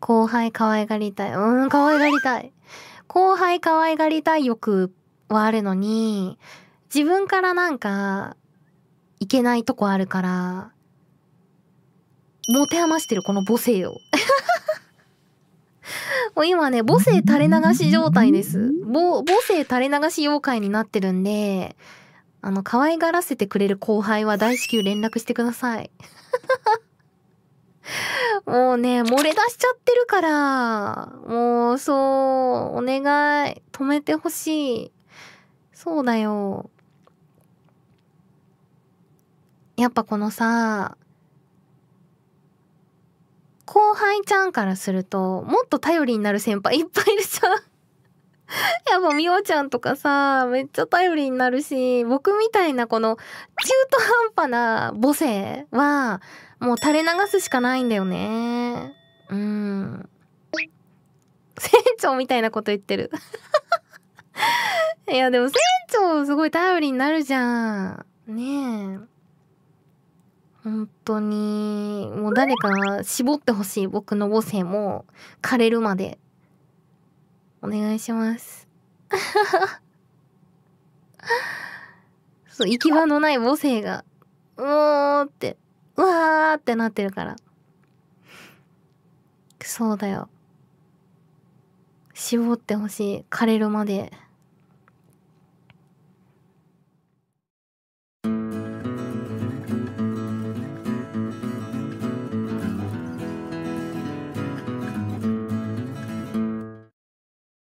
後輩可愛がりたい。うん、可愛がりたい。後輩可愛がりたい欲はあるのに、自分からなんか、いけないとこあるから、持て余してる、この母性を。もう今ね、母性垂れ流し状態です。母、母性垂れ流し妖怪になってるんで、あの、可愛がらせてくれる後輩は大至急連絡してください。もうね、漏れ出しちゃってるから。もう、そう、お願い。止めてほしい。そうだよ。やっぱこのさ、後輩ちゃんからすると、もっと頼りになる先輩いっぱいいるじゃん。やっぱみおちゃんとかさめっちゃ頼りになるし僕みたいなこの中途半端な母性はもう垂れ流すしかないんだよねうん船長みたいなこと言ってる いやでも船長すごい頼りになるじゃんねえ本当にもう誰か絞ってほしい僕の母性も枯れるまでお願いしますそう行き場のない母性がうおーってうわーってなってるからそうだよ絞ってほしい枯れるまで